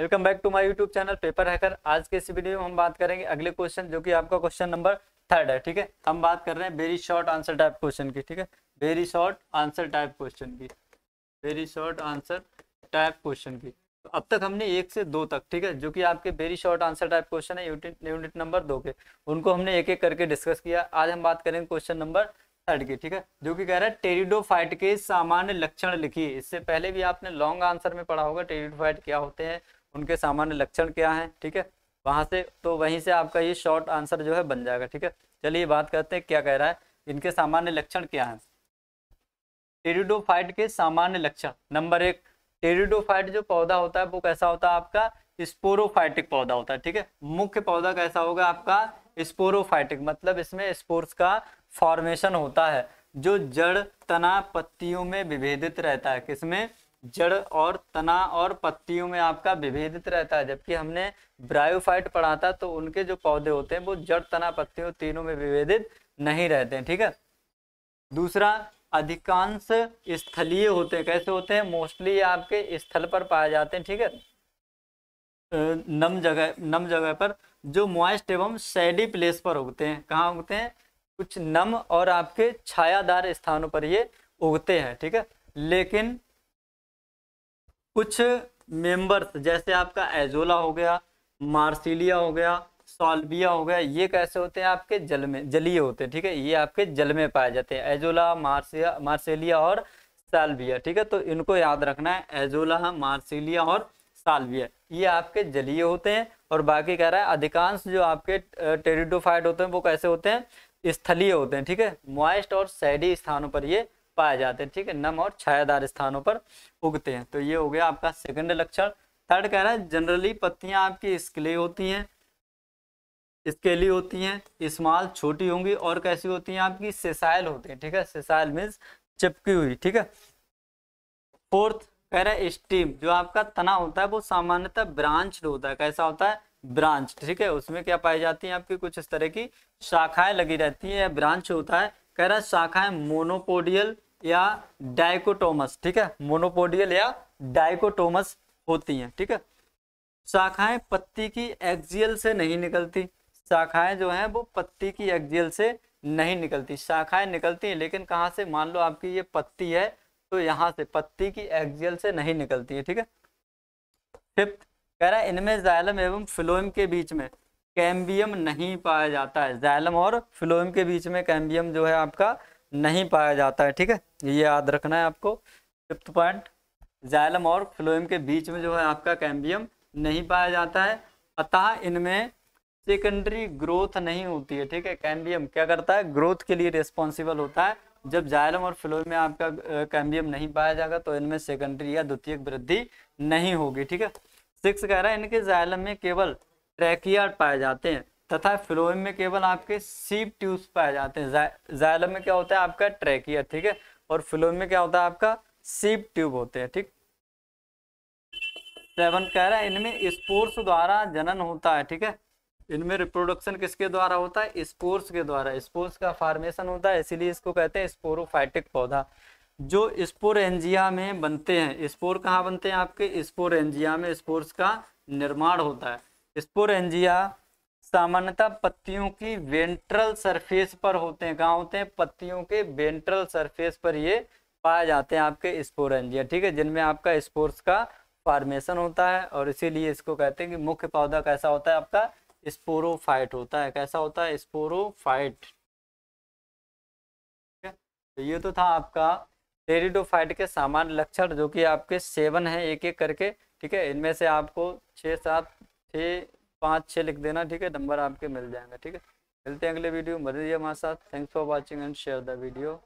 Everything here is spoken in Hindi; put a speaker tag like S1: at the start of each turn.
S1: welcome back to my YouTube channel paper hacker आज के इस वीडियो में हम बात करेंगे अगले क्वेश्चन जो कि आपका क्वेश्चन नंबर थर्ड है ठीक है हम बात कर रहे हैं very short answer type question की ठीक है very short answer type question की very short answer type question की तो अब तक हमने एक से दो तक ठीक है जो कि आपके very short answer type question है यूनिट नंबर दो के उनको हमने एक एक करके डिस्कस किया आज हम बात करेंगे क्वेश्चन नंबर थर्ड की ठीक है जो कि कह रहा है फाइट के सामान्य लक्षण लिखिए इससे पहले भी आपने लॉन्ग आंसर में पढ़ा होगा फाइट क्या होते हैं उनके सामान्य लक्षण क्या हैं ठीक है वहाँ से तो वहीं से आपका ये शॉर्ट आंसर जो है बन जाएगा ठीक है चलिए बात करते हैं क्या कह रहा है इनके सामान्य लक्षण क्या हैं टेरिडोफाइट के सामान्य लक्षण नंबर एक टेरिडोफाइट जो पौधा होता है वो कैसा होता है आपका स्पोरोफाइटिक पौधा होता है ठीक है मुख्य पौधा कैसा होगा आपका स्पोरोफाइटिक मतलब इसमें स्पोर्स का फॉर्मेशन होता है जो जड़ तना पत्तियों में विभेदित रहता है किसमें जड़ और तना और पत्तियों में आपका विभेदित रहता है जबकि हमने ब्रायोफाइट पढ़ा था तो उनके जो पौधे होते हैं वो जड़ तना पत्तियों तीनों में विभेदित नहीं रहते हैं ठीक है दूसरा अधिकांश स्थलीय होते हैं कैसे होते हैं मोस्टली आपके स्थल पर पाए जाते हैं ठीक है नम जगह नम जगह पर जो मॉइस्ट एवं सैडी प्लेस पर उगते हैं कहाँ उगते हैं कुछ नम और आपके छायादार स्थानों पर ये उगते हैं ठीक है लेकिन कुछ मेंबर्स जैसे आपका एजोला हो गया मार्सिलिया हो गया सॉल्बिया हो गया ये कैसे होते हैं आपके जल में जलीय होते हैं ठीक है ये आपके जल में पाए जाते हैं एजोला मार्सिया मार्सिलिया और साल्विया ठीक है तो इनको याद रखना है एजोला मार्सिलिया और साल्विया ये आपके जलीय होते हैं और बाकी कह रहा है अधिकांश जो आपके टेरिडोफाइड होते हैं वो कैसे होते हैं स्थलीय होते हैं ठीक है मॉइस्ट और सैडी स्थानों पर ये पाए जाते हैं ठीक है नम और छायादार स्थानों पर उगते हैं तो ये हो गया आपका सेकंड लक्षण थर्ड कह रहा है जनरली पत्तियां आपकी स्केली होती हैं स्केली होती हैं स्मॉल छोटी होंगी और कैसी होती हैं आपकी सेसाइल होती हैं ठीक है सेसाइल मीन्स चिपकी हुई ठीक है फोर्थ कह रहा है स्टीम जो आपका तना होता है वो सामान्यतः ब्रांच होता है कैसा होता है ब्रांच ठीक है उसमें क्या पाई जाती है आपकी कुछ इस तरह की शाखाएं लगी रहती है ब्रांच होता है कह रहा है शाखाएं मोनोपोडियल या डाइकोटोमस ठीक है मोनोपोडियल या डाइकोटोमस होती हैं ठीक है शाखाएं पत्ती की एक्जियल से नहीं निकलती शाखाएं जो हैं वो पत्ती की एक्जियल से नहीं निकलती शाखाएं निकलती हैं लेकिन कहाँ से मान लो आपकी ये पत्ती है तो यहाँ से पत्ती की एक्जियल से नहीं निकलती है ठीक है फिफ्थ कह रहा है इनमें जायलम एवं फ्लोएम के बीच में कैम्बियम नहीं पाया जाता है जायलम और फ्लोएम के बीच में कैम्बियम जो है आपका नहीं पाया जाता है ठीक है ये याद रखना है आपको फिफ्थ पॉइंट जाइलम और फ्लोएम के बीच में जो है आपका कैम्बियम नहीं पाया जाता है अतः इनमें सेकेंडरी ग्रोथ नहीं होती है ठीक है कैम्बियम क्या करता है ग्रोथ के लिए रिस्पॉन्सिबल होता है जब जाइलम और फ्लोएम में आपका कैम्बियम नहीं पाया जाएगा तो इनमें सेकेंडरी या द्वितीय वृद्धि नहीं होगी ठीक है सिक्स कह रहा है इनके जाइलम में केवल ट्रैकियाड पाए जाते हैं तथा फ्लोएम में केवल आपके सीप ट्यूब्स पाए जाते हैं जाइलम में क्या होता है आपका ट्रैकिया ठीक है और फ्लोएम में क्या होता है आपका सीप ट्यूब होते हैं ठीक सेवन कह रहा है इनमें स्पोर्स द्वारा जनन होता है ठीक है इनमें रिप्रोडक्शन किसके द्वारा होता है स्पोर्स के द्वारा स्पोर्स का फॉर्मेशन होता है इसीलिए इसको कहते हैं स्पोरोफाइटिक पौधा जो स्पोर एंजिया में बनते हैं स्पोर कहाँ बनते हैं आपके स्पोर एंजिया में स्पोर्स का निर्माण होता है स्पोर एंजिया सामान्यतः पत्तियों की वेंट्रल सरफेस पर होते हैं कहाँ होते हैं पत्तियों के वेंट्रल सरफेस पर ये पाए जाते हैं आपके स्पोरेंजिया ठीक है जिनमें आपका स्पोर्स का फॉर्मेशन होता है और इसीलिए इसको कहते हैं कि मुख्य पौधा कैसा होता है आपका स्पोरोफाइट होता है कैसा होता है स्पोरोफाइट तो ये तो था आपका टेरिडोफाइट के सामान्य लक्षण जो कि आपके सेवन है एक एक करके ठीक है इनमें से आपको छः सात छः पाँच छः लिख देना ठीक है नंबर आपके मिल जाएंगे ठीक है मिलते हैं अगले वीडियो मदद हमारे साथ thanks for watching and share the video